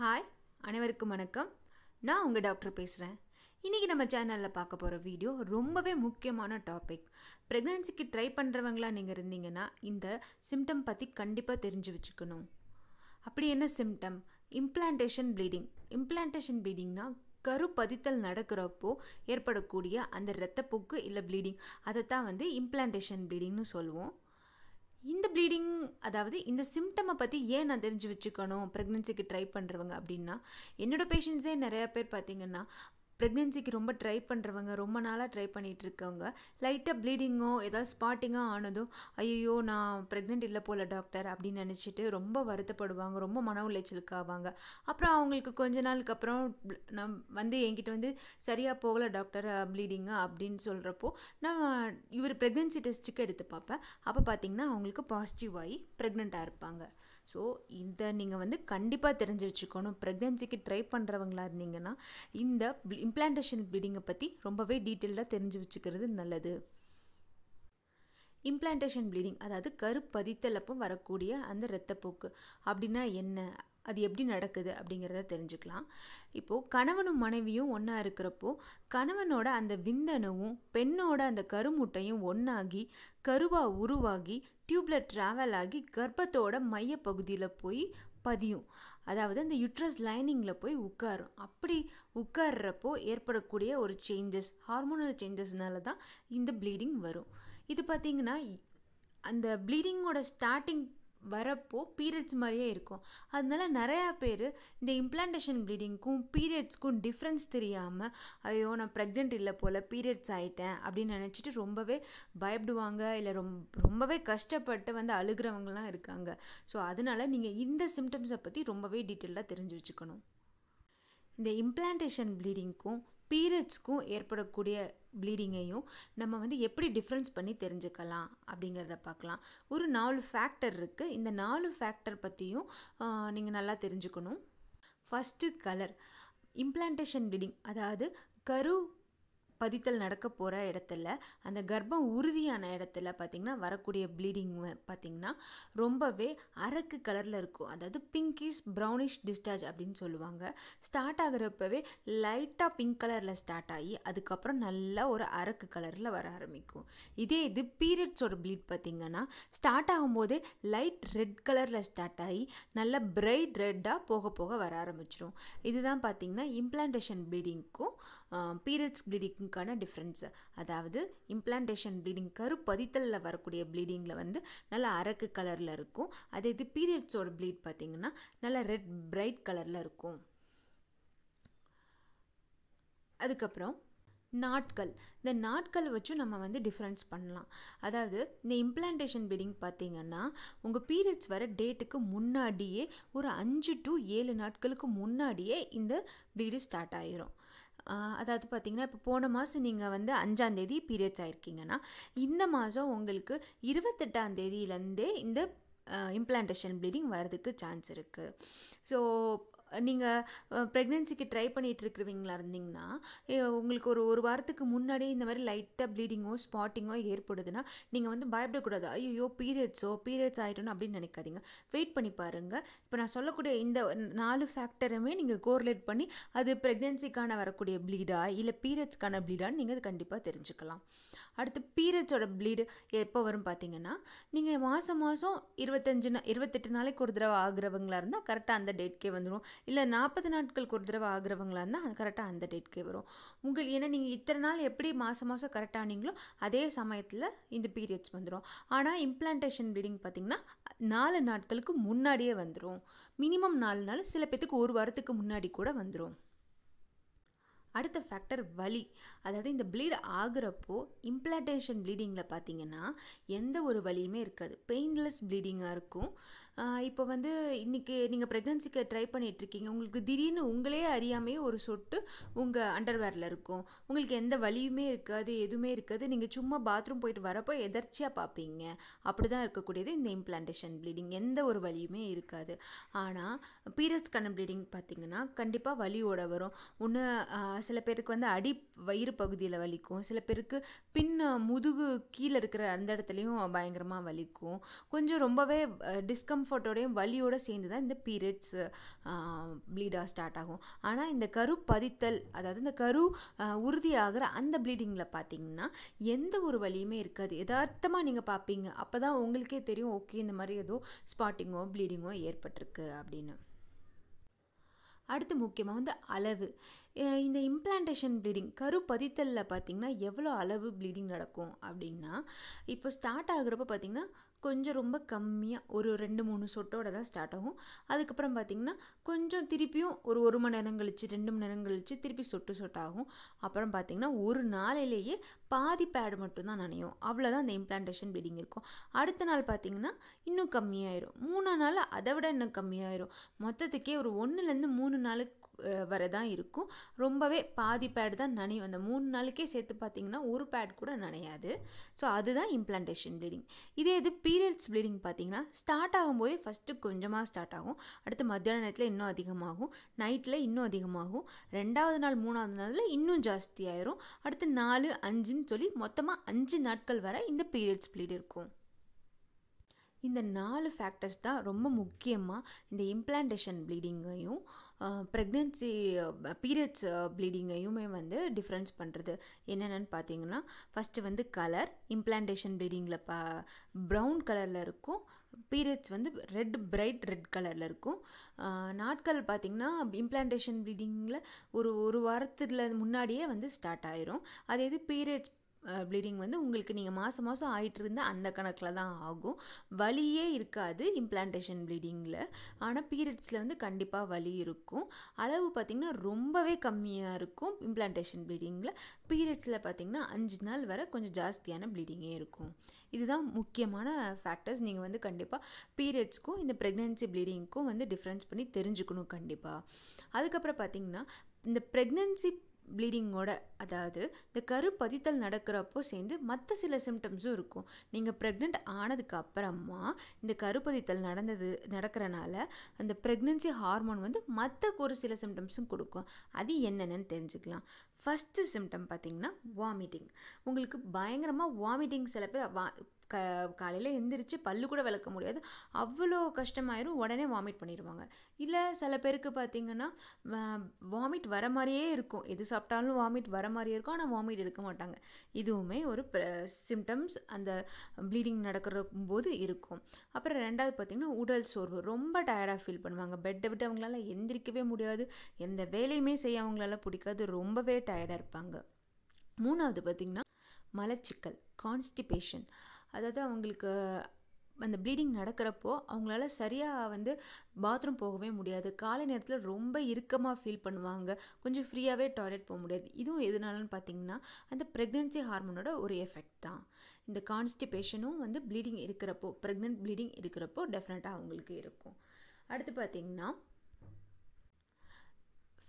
hi அனைவருக்கும் வணக்கம் நான் உங்கள் டாக்டர் பேசுகிறேன் இன்றைக்கி நம்ம சேனலில் பார்க்க போகிற வீடியோ ரொம்பவே முக்கியமான டாபிக் ப்ரெக்னென்சிக்கு ட்ரை பண்ணுறவங்களா நீங்கள் இருந்தீங்கன்னா இந்த சிம்டம் பற்றி கண்டிப்பாக தெரிஞ்சு வச்சுக்கணும் அப்படி என்ன சிம்டம் இம்ப்ளான்டேஷன் ப்ளீடிங் இம்ப்ளான்டேஷன் ப்ளீடிங்னா கரு பதித்தல் நடக்கிறப்போ ஏற்படக்கூடிய அந்த இரத்தப்போக்கு இல்லை ப்ளீடிங் அதை தான் வந்து இம்ப்ளான்டேஷன் ப்ளீடிங்னு சொல்லுவோம் இந்த ப்ளீடிங் அதாவது இந்த சிம்டமை பற்றி ஏன் நான் தெரிஞ்சு வச்சுக்கணும் ப்ரெக்னென்சிக்கு ட்ரை பண்ணுறவங்க அப்படின்னா என்னோடய பேஷண்ட்ஸே நிறையா பேர் பார்த்திங்கன்னா ப்ரெக்னென்சிக்கு ரொம்ப ட்ரை பண்ணுறவங்க ரொம்ப நாளாக ட்ரை பண்ணிகிட்ருக்கவங்க லைட்டாக ப்ளீடிங்கோ ஏதாவது ஸ்பாட்டிங்கோ ஆனதும் ஐயோ நான் ப்ரெக்னென்ட் இல்லை போகல டாக்டர் அப்படின்னு நினச்சிட்டு ரொம்ப வருத்தப்படுவாங்க ரொம்ப மன உளைச்சலுக்கு ஆவாங்க அப்புறம் அவங்களுக்கு கொஞ்ச நாளுக்கு அப்புறம் நான் வந்து என்கிட்ட வந்து சரியாக போகலை டாக்டர் ப்ளீடிங்கு அப்படின்னு சொல்கிறப்போ நான் இவர் ப்ரெக்னென்சி டெஸ்ட்டுக்கு எடுத்து பார்ப்பேன் அப்போ பார்த்திங்கன்னா அவங்களுக்கு பாசிட்டிவ் ஆகி ப்ரெக்னெண்ட்டாக இருப்பாங்க ஸோ இதை நீங்கள் வந்து கண்டிப்பாக தெரிஞ்சு வச்சுக்கணும் ப்ரெக்னென்சிக்கு ட்ரை பண்ணுறவங்களா இருந்தீங்கன்னா இந்த இம்ப்ளான்டேஷன் ப்ளீடிங்கை பற்றி ரொம்பவே டீட்டெயிலாக தெரிஞ்சு வச்சுக்கிறது நல்லது இம்ப்ளான்டேஷன் ப்ளீடிங் அதாவது கருப்பதித்தலப்பும் வரக்கூடிய அந்த இரத்தப்போக்கு அப்படின்னா என்ன அது எப்படி நடக்குது அப்படிங்கிறத தெரிஞ்சுக்கலாம் இப்போது கணவனும் மனைவியும் ஒன்றா இருக்கிறப்போ கணவனோட அந்த விந்தணுவும் பெண்ணோட அந்த கருமுட்டையும் ஒன்றாகி கருவாக உருவாகி டியூப்பில் ட்ராவல் ஆகி கர்ப்பத்தோட மைய பகுதியில் போய் பதியும் அதாவது அந்த யுட்ரஸ் லைனிங்கில் போய் உட்காரும் அப்படி உட்கார்றப்போ ஏற்படக்கூடிய ஒரு சேஞ்சஸ் ஹார்மோனல் சேஞ்சஸ்னால தான் இந்த ப்ளீடிங் வரும் இது பார்த்திங்கன்னா அந்த ப்ளீடிங்கோட ஸ்டார்டிங் வரப்போ பீரியட்ஸ் மாதிரியே இருக்கும் அதனால நிறையா பேர் இந்த இம்ப்ளான்டேஷன் ப்ளீடிங்க்கும் பீரியட்ஸ்க்கும் டிஃப்ரென்ஸ் தெரியாமல் ஐயோ நான் ப்ரெக்னென்ட் இல்லை போல் பீரியட்ஸ் ஆகிட்டேன் அப்படின்னு நினச்சிட்டு ரொம்பவே பயப்படுவாங்க இல்லை ரொம் ரொம்பவே கஷ்டப்பட்டு வந்து அழுகிறவங்களாம் இருக்காங்க ஸோ அதனால் நீங்கள் இந்த சிம்டம்ஸை பற்றி ரொம்பவே டீட்டெயிலாக தெரிஞ்சு வச்சுக்கணும் இந்த இம்ப்ளான்டேஷன் ப்ளீடிங்க்கும் பீரியட்ஸ்க்கும் ஏற்படக்கூடிய ப்ளீடிங்கையும் நம்ம வந்து எப்படி டிஃப்ரென்ஸ் பண்ணி தெரிஞ்சுக்கலாம் அப்படிங்கிறத பார்க்கலாம் ஒரு நாலு ஃபேக்டர் இருக்குது இந்த நாலு ஃபேக்டர் பற்றியும் நீங்கள் நல்லா தெரிஞ்சுக்கணும் ஃபஸ்ட்டு கலர் இம்ப்ளான்டேஷன் ப்ளீடிங் அதாவது கரு பதித்தல் நடக்க போகிற இடத்துல அந்த கர்ப்பம் உறுதியான இடத்துல பார்த்திங்கன்னா வரக்கூடிய ப்ளீடிங் பார்த்திங்கன்னா ரொம்பவே அரக்கு கலரில் இருக்கும் அதாவது பிங்கிஷ் ப்ரௌனிஷ் டிஸ்டார்ஜ் அப்படின்னு சொல்லுவாங்க ஸ்டார்ட் ஆகிறப்பவே லைட்டாக பிங்க் கலரில் ஸ்டார்ட் ஆகி அதுக்கப்புறம் நல்லா ஒரு அரக்கு கலரில் வர ஆரம்பிக்கும் இதே இது பீரியட்ஸோட ப்ளீட் பார்த்திங்கன்னா ஸ்டார்ட் ஆகும்போதே லைட் ரெட் கலரில் ஸ்டார்ட் ஆகி நல்லா பிரைட் ரெட்டாக போக போக வர ஆரம்பிச்சிடும் இதுதான் பார்த்திங்கன்னா இம்ப்ளான்டேஷன் ப்ளீடிங்க்கும் பீரியட்ஸ் ப்ளீடிங் ப்ளீடிங்க்கான டிஃப்ரென்ஸு அதாவது இம்ப்ளான்டேஷன் ப்ளீடிங் கருப்பதித்தலில் வரக்கூடிய ப்ளீடிங்கில் வந்து நல்லா அரக்கு கலரில் இருக்கும் அதே இது பீரியட்ஸோட ப்ளீட் பார்த்திங்கன்னா நல்லா ரெட் பிரைட் கலரில் இருக்கும் அதுக்கப்புறம் நாட்கள் இந்த நாட்கள் வச்சும் நம்ம வந்து டிஃப்ரென்ஸ் பண்ணலாம் அதாவது இந்த இம்ப்ளான்டேஷன் பீடிங் பார்த்திங்கன்னா உங்கள் பீரியட்ஸ் வர டேட்டுக்கு முன்னாடியே ஒரு அஞ்சு டு ஏழு நாட்களுக்கு முன்னாடியே இந்த பீடு ஸ்டார்ட் ஆயிரும் அதாவது பார்த்திங்கன்னா இப்போ போன மாதம் நீங்கள் வந்து அஞ்சாந்தேதி பீரியட்ஸ் ஆகிருக்கீங்கன்னா இந்த மாதம் உங்களுக்கு இருபத்தெட்டாம் தேதியிலேருந்தே இந்த இம்ப்ளான்டேஷன் ப்ளீடிங் வர்றதுக்கு சான்ஸ் இருக்குது ஸோ நீங்கள் ப்ரெக்னென்சிக்கு ட்ரை இருக்கிறவங்களா இருந்தீங்கன்னா உங்களுக்கு ஒரு ஒரு வாரத்துக்கு முன்னாடியே இந்த மாதிரி லைட்டாக ப்ளீடிங்கோ ஸ்பாட்டிங்கோ ஏற்படுதுன்னா நீங்கள் வந்து பயப்படக்கூடாது ஐயோ பீரியட்ஸோ பீரியட்ஸ் ஆகிட்டோன்னு அப்படின்னு நினைக்காதீங்க வெயிட் பண்ணி பாருங்கள் இப்போ நான் சொல்லக்கூடிய இந்த நாலு ஃபேக்டருமே நீங்கள் கோர்லேட் பண்ணி அது ப்ரெக்னென்சிக்கான வரக்கூடிய ப்ளீடா இல்லை பீரியட்ஸ்க்கான ப்ளீடான்னு நீங்கள் அது கண்டிப்பாக தெரிஞ்சுக்கலாம் அடுத்து பீரியட்ஸோட ப்ளீடு எப்போ வரும் பார்த்தீங்கன்னா நீங்கள் மாதம் மாதம் இருபத்தஞ்சு இருபத்தெட்டு நாளைக்கு ஒரு தடவை ஆகுறவங்களா இருந்தால் கரெக்டாக அந்த டேட்கே வந்துடும் இல்லை நாற்பது நாட்களுக்கு ஒரு தடவை ஆகிறவங்களா இருந்தால் அது கரெக்டாக அந்த டேட்டுக்கே வரும் உங்கள் ஏன்னா நீங்கள் இத்தனை நாள் எப்படி மாதம் மாதம் கரெக்டாக ஆனீங்களோ அதே சமயத்தில் இந்த பீரியட்ஸ் வந்துடும் ஆனால் இம்ப்ளான்டேஷன் ப்ளீடிங் பார்த்திங்கன்னா நாலு நாட்களுக்கு முன்னாடியே வந்துடும் மினிமம் நாலு நாள் சில பேத்துக்கு ஒரு வாரத்துக்கு முன்னாடி கூட வந்துடும் அடுத்த ஃபேக்டர் வலி அதாவது இந்த ப்ளீட் ஆகுறப்போ இம்ப்ளான்டேஷன் ப்ளீடிங்கில் பார்த்தீங்கன்னா எந்த ஒரு வலியுமே இருக்காது பெயின்லெஸ் ப்ளீடிங்காக இருக்கும் இப்போ வந்து இன்றைக்கி நீங்கள் ப்ரெக்னன்சிக்கு ட்ரை பண்ணிகிட்ருக்கீங்க உங்களுக்கு திடீர்னு உங்களே அறியாமையே ஒரு சொட்டு உங்கள் அண்டர்வேரில் இருக்கும் உங்களுக்கு எந்த வலியுமே இருக்காது எதுவுமே இருக்காது நீங்கள் சும்மா பாத்ரூம் போயிட்டு வரப்போ எதர்ச்சியாக பார்ப்பீங்க அப்படி தான் இருக்கக்கூடியது இந்த இம்ப்ளான்டேஷன் ப்ளீடிங் எந்த ஒரு வலியுமே இருக்காது ஆனால் பீரியட்ஸ்க்கான ப்ளீடிங் பார்த்தீங்கன்னா கண்டிப்பாக வலியோட வரும் ஒன்று சில பேருக்கு வந்து அடி வயிறு பகுதியில் வலிக்கும் சில பேருக்கு பின் முதுகு கீழே இருக்கிற அந்த இடத்துலையும் பயங்கரமாக வலிக்கும் கொஞ்சம் ரொம்பவே டிஸ்கம்ஃபர்ட்டோடையும் வலியோடு சேர்ந்து தான் இந்த பீரியட்ஸ் ப்ளீடாக ஸ்டார்ட் ஆகும் ஆனால் இந்த கரு பதித்தல் அதாவது இந்த கரு உறுதியாகிற அந்த ப்ளீடிங்கில் பார்த்தீங்கன்னா எந்த ஒரு வலியுமே இருக்காது எதார்த்தமாக நீங்கள் பார்ப்பீங்க அப்போ தான் உங்களுக்கே தெரியும் ஓகே இந்த மாதிரி ஏதோ ஸ்பாட்டிங்கோ ப்ளீடிங்கோ ஏற்பட்டிருக்கு அப்படின்னு அடுத்து முக்கியமாக வந்து அளவு இந்த இம்ப்ளான்டேஷன் ப்ளீடிங் கரு பதித்தலில் பார்த்திங்கன்னா எவ்வளோ அளவு ப்ளீடிங் நடக்கும் அப்படின்னா இப்போ ஸ்டார்ட் ஆகுறப்ப பார்த்திங்கன்னா கொஞ்சம் ரொம்ப கம்மியாக ஒரு ரெண்டு மூணு சொட்டோட தான் ஸ்டார்ட் ஆகும் அதுக்கப்புறம் பார்த்திங்கன்னா கொஞ்சம் திருப்பியும் ஒரு ஒரு மணி நேரம் கழித்து ரெண்டு மணி நேரம் கழித்து திருப்பி சொட்டு சொட்டாகும் அப்புறம் பார்த்திங்கன்னா ஒரு நாளிலேயே பாதி பேடு மட்டும்தான் நனையும் அவ்வளோதான் அந்த இம்ப்ளான்டேஷன் ப்ளீடிங் இருக்கும் அடுத்த நாள் பார்த்திங்கன்னா இன்னும் கம்மியாயிரும் மூணா நாள் அதை விட இன்னும் கம்மியாயிரும் மொத்தத்துக்கே ஒரு ஒன்றுலேருந்து மூணு மூணு நாளுக்கு வரை தான் இருக்கும் ரொம்பவே பாதி பேட் தான் நனையும் அந்த மூணு நாளுக்கே சேர்த்து பார்த்திங்கன்னா ஒரு பேட் கூட நனையாது ஸோ அதுதான் இம்ப்ளான்டேஷன் ப்ளீடிங் இதே இது பீரியட்ஸ் ப்ளீடிங் பார்த்திங்கன்னா ஸ்டார்ட் ஆகும்போது ஃபஸ்ட்டு கொஞ்சமாக ஸ்டார்ட் ஆகும் அடுத்து மத்தியான நேரத்தில் இன்னும் அதிகமாகும் நைட்டில் இன்னும் அதிகமாகும் ரெண்டாவது நாள் மூணாவது நாளில் இன்னும் ஜாஸ்தி ஆயிரும் அடுத்து நாலு அஞ்சுன்னு சொல்லி மொத்தமாக அஞ்சு நாட்கள் வரை இந்த பீரியட்ஸ் ப்ளீட் இருக்கும் இந்த நாலு ஃபேக்டர்ஸ் தான் ரொம்ப முக்கியமாக இந்த இம்ப்ளான்டேஷன் ப்ளீடிங்கையும் ப்ரெக்னென்சி பீரியட்ஸ் ப்ளீடிங்கையுமே வந்து டிஃப்ரென்ஸ் பண்ணுறது என்னென்னு பார்த்தீங்கன்னா ஃபஸ்ட்டு வந்து கலர் இம்ப்ளான்டேஷன் ப்ளீடிங்கில் ப ப்ரௌன் கலரில் இருக்கும் பீரியட்ஸ் வந்து ரெட் பிரைட் ரெட் கலரில் இருக்கும் நாட்கள் பார்த்திங்கன்னா இம்ப்ளான்டேஷன் ப்ளீடிங்கில் ஒரு ஒரு வாரத்தில் முன்னாடியே வந்து ஸ்டார்ட் ஆயிரும் அதே இது பீரியட்ஸ் ப்ளீடிங் வந்து உங்களுக்கு நீங்கள் மாதம் மாதம் ஆகிட்டு இருந்தால் அந்த கணக்கில் தான் ஆகும் வலியே இருக்காது இம்ப்ளான்டேஷன் ப்ளீடிங்கில் ஆனால் பீரியட்ஸில் வந்து கண்டிப்பாக வலி இருக்கும் அளவு பார்த்திங்கன்னா ரொம்பவே கம்மியாக இருக்கும் இம்ப்ளான்டேஷன் ப்ளீடிங்கில் பீரியட்ஸில் பார்த்திங்கன்னா அஞ்சு நாள் வரை கொஞ்சம் ஜாஸ்தியான ப்ளீடிங்கே இருக்கும் இதுதான் முக்கியமான ஃபேக்டர்ஸ் நீங்கள் வந்து கண்டிப்பாக பீரியட்ஸ்க்கும் இந்த ப்ரெக்னென்சி ப்ளீடிங்க்கும் வந்து டிஃப்ரென்ஸ் பண்ணி தெரிஞ்சுக்கணும் கண்டிப்பாக அதுக்கப்புறம் பார்த்திங்கன்னா இந்த ப்ரெக்னென்சி ப்ளீடிங்கோட அதாவது இந்த கரு பதித்தல் நடக்கிறப்போ சேர்ந்து மற்ற சில சிம்டம்ஸும் இருக்கும் நீங்கள் ப்ரெக்னென்ட் ஆனதுக்கு அப்புறமா இந்த கரு பதித்தல் நடந்தது நடக்கிறனால அந்த ப்ரெக்னென்சி ஹார்மோன் வந்து மற்ற ஒரு சில சிம்டம்ஸும் கொடுக்கும் அது என்னென்னு தெரிஞ்சுக்கலாம் ஃபஸ்ட்டு சிம்டம் பார்த்திங்கன்னா வாமிட்டிங் உங்களுக்கு பயங்கரமாக வாமிட்டிங் சில பேர் வா க காலையில் எழுந்திரிச்சு பல்லு கூட விளக்க முடியாது அவ்வளோ கஷ்டமாயிரும் உடனே வாமிட் பண்ணிடுவாங்க இல்லை சில பேருக்கு பார்த்திங்கன்னா வாமிட் வர மாதிரியே இருக்கும் எது சாப்பிட்டாலும் வாமிட் வர மாதிரியே இருக்கும் ஆனால் வாமிட் எடுக்க மாட்டாங்க இதுவுமே ஒரு சிம்டம்ஸ் அந்த ப்ளீடிங் நடக்கிற போது இருக்கும் அப்புறம் ரெண்டாவது பார்த்திங்கன்னா உடல் சோர்வு ரொம்ப டயர்டாக ஃபீல் பண்ணுவாங்க பெட்டை விட்டு அவங்களால எந்திரிக்கவே முடியாது எந்த வேலையுமே செய்ய அவங்களால பிடிக்காது ரொம்பவே டயர்டாக இருப்பாங்க மூணாவது பார்த்திங்கன்னா மலச்சிக்கல் கான்ஸ்டிபேஷன் அதாவது அவங்களுக்கு அந்த ப்ளீடிங் நடக்கிறப்போ அவங்களால சரியாக வந்து பாத்ரூம் போகவே முடியாது காலை நேரத்தில் ரொம்ப இறுக்கமாக ஃபீல் பண்ணுவாங்க கொஞ்சம் ஃப்ரீயாகவே டாய்லெட் போக முடியாது இதுவும் எதுனாலன்னு பார்த்தீங்கன்னா அந்த ப்ரெக்னென்சி ஹார்மோனோட ஒரு எஃபெக்ட் தான் இந்த கான்ஸ்டிபேஷனும் வந்து ப்ளீடிங் இருக்கிறப்போ ப்ரெக்னென்ட் ப்ளீடிங் இருக்கிறப்போ டெஃபினட்டாக அவங்களுக்கு இருக்கும் அடுத்து பார்த்திங்கன்னா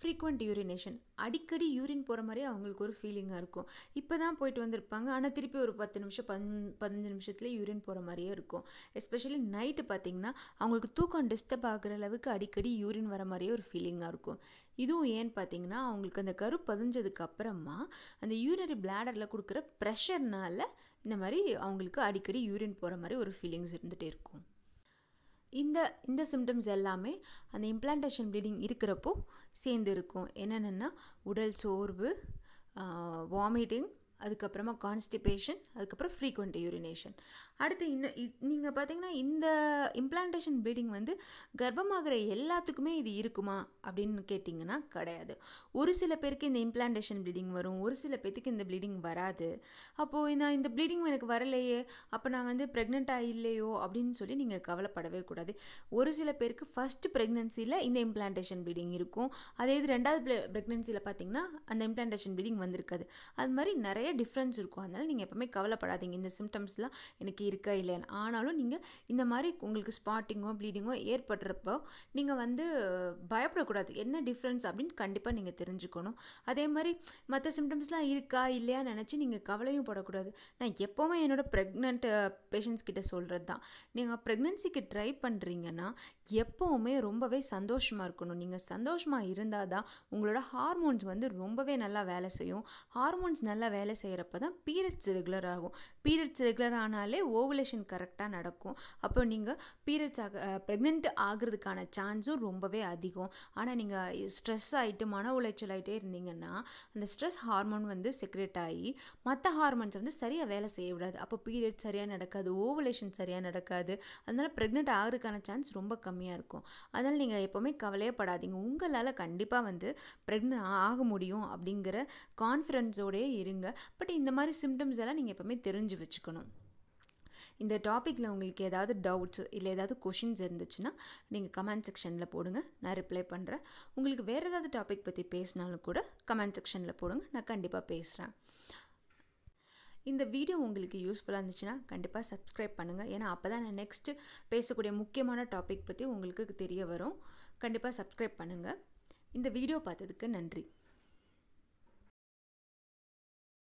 ஃப்ரீக்வெண்ட் யூரினேஷன் அடிக்கடி யூரின் போகிற மாதிரி அவங்களுக்கு ஒரு ஃபீலிங்காக இருக்கும் இப்போ தான் போயிட்டு வந்திருப்பாங்க ஆனால் திருப்பி ஒரு பத்து நிமிஷம் பன் பதினஞ்சு நிமிஷத்துல யூரின் போகிற மாதிரியே இருக்கும் எஸ்பெஷலி நைட்டு பார்த்திங்கன்னா அவங்களுக்கு தூக்கம் டிஸ்டர்ப் ஆகிற அளவுக்கு அடிக்கடி யூரின் வர மாதிரியே ஒரு ஃபீலிங்காக இருக்கும் இதுவும் ஏன்னு பார்த்தீங்கன்னா அவங்களுக்கு அந்த கரு பதிஞ்சதுக்கு அப்புறமா அந்த யூரினரி பிளாடரில் கொடுக்குற ப்ரெஷர்னால் இந்த மாதிரி அவங்களுக்கு அடிக்கடி யூரின் போகிற மாதிரி ஒரு ஃபீலிங்ஸ் இருந்துகிட்டே இருக்கும் இந்த இந்த சிம்டம்ஸ் எல்லாமே அந்த இம்ப்ளான்டேஷன் ப்ளீடிங் இருக்கிறப்போ சேர்ந்து இருக்கும் என்னென்னா உடல் சோர்வு வாமிட்டிங் அதுக்கப்புறமா கான்ஸ்டிபேஷன் அதுக்கப்புறம் ஃப்ரீக்வெண்ட் யூரினேஷன் அடுத்து இன்னும் நீங்கள் பார்த்தீங்கன்னா இந்த இம்ப்ளான்டேஷன் ப்ளீடிங் வந்து கர்ப்பமாகிற எல்லாத்துக்குமே இது இருக்குமா அப்படின்னு கேட்டிங்கன்னா கிடையாது ஒரு சில பேருக்கு இந்த இம்ப்ளான்டேஷன் ப்ளீடிங் வரும் ஒரு சில பேர்த்துக்கு இந்த ப்ளீடிங் வராது அப்போது நான் இந்த ப்ளீடிங் எனக்கு வரலையே அப்போ நான் வந்து ப்ரெக்னெண்ட்டாக இல்லையோ அப்படின்னு சொல்லி நீங்கள் கவலைப்படவே கூடாது ஒரு சில பேருக்கு ஃபஸ்ட் ப்ரெக்னென்சியில் இந்த இம்ப்ளான்டேஷன் ப்ளீடிங் இருக்கும் அதே இது ரெண்டாவது ப்ரெக்னென்சியில் பார்த்தீங்கன்னா அந்த இம்ப்ளான்டேஷன் ப்ளீடிங் வந்திருக்காது அது மாதிரி நிறைய நிறைய டிஃப்ரென்ஸ் இருக்கும் அதனால் நீங்கள் எப்போவுமே கவலைப்படாதீங்க இந்த சிம்டம்ஸ்லாம் எனக்கு இருக்கா இல்லைன்னு ஆனாலும் நீங்கள் இந்த மாதிரி உங்களுக்கு ஸ்பாட்டிங்கோ ப்ளீடிங்கோ ஏற்படுறப்போ நீங்கள் வந்து பயப்படக்கூடாது என்ன டிஃப்ரென்ஸ் அப்படின்னு கண்டிப்பாக நீங்கள் தெரிஞ்சுக்கணும் அதே மாதிரி மற்ற சிம்டம்ஸ்லாம் இருக்கா இல்லையா நினச்சி நீங்கள் கவலையும் படக்கூடாது நான் எப்போவுமே என்னோடய ப்ரெக்னென்ட் பேஷண்ட்ஸ் கிட்ட சொல்கிறது தான் நீங்கள் ப்ரெக்னென்சிக்கு ட்ரை பண்ணுறீங்கன்னா எப்போவுமே ரொம்பவே சந்தோஷமாக இருக்கணும் நீங்கள் சந்தோஷமாக இருந்தால் தான் உங்களோட ஹார்மோன்ஸ் வந்து ரொம்பவே நல்லா வேலை செய்யும் ஹார்மோன்ஸ் நல்லா வேலை செய்கிறப்ப தான் பீரியட்ஸ் ரெகுலர் ஆகும் பீரியட்ஸ் ரெகுலர் ஆனாலே ஓவலேஷன் கரெக்டாக நடக்கும் அப்போ நீங்கள் பீரியட்ஸ் ஆக ப்ரெக்னென்ட் ஆகிறதுக்கான சான்ஸும் ரொம்பவே அதிகம் ஆனால் நீங்கள் ஸ்ட்ரெஸ் ஆகிட்டு மன உளைச்சல் ஆகிட்டே இருந்தீங்கன்னா அந்த ஸ்ட்ரெஸ் ஹார்மோன் வந்து செக்ரேட் ஆகி மற்ற ஹார்மோன்ஸ் வந்து சரியாக வேலை செய்ய விடாது அப்போ பீரியட் சரியாக நடக்காது ஓவலேஷன் சரியாக நடக்காது அதனால் ப்ரெக்னென்ட் ஆகிறதுக்கான சான்ஸ் ரொம்ப கம்மியாக இருக்கும் அதனால் நீங்கள் எப்போவுமே கவலையே படாதீங்க உங்களால் கண்டிப்பாக வந்து ப்ரெக்னென்ட் ஆக முடியும் அப்படிங்கிற கான்ஃபிடென்ஸோடயே இருங்க பட் இந்த மாதிரி சிம்டம்ஸ் எல்லாம் நீங்கள் எப்போவுமே தெரிஞ்சு வச்சுக்கணும் இந்த டாப்பிக்கில் உங்களுக்கு ஏதாவது டவுட்ஸ் இல்லை ஏதாவது கொஷின்ஸ் இருந்துச்சுன்னா நீங்கள் கமெண்ட் செக்ஷனில் போடுங்க நான் ரிப்ளை பண்ணுறேன் உங்களுக்கு வேறு ஏதாவது டாபிக் பற்றி பேசினாலும் கூட கமெண்ட் செக்ஷனில் போடுங்க நான் கண்டிப்பாக பேசுகிறேன் இந்த வீடியோ உங்களுக்கு யூஸ்ஃபுல்லாக இருந்துச்சுன்னா கண்டிப்பாக சப்ஸ்கிரைப் பண்ணுங்கள் ஏன்னா அப்போ தான் நான் நெக்ஸ்ட்டு பேசக்கூடிய முக்கியமான டாபிக் பற்றி உங்களுக்கு தெரிய வரும் கண்டிப்பாக சப்ஸ்கிரைப் பண்ணுங்கள் இந்த வீடியோ பார்த்ததுக்கு நன்றி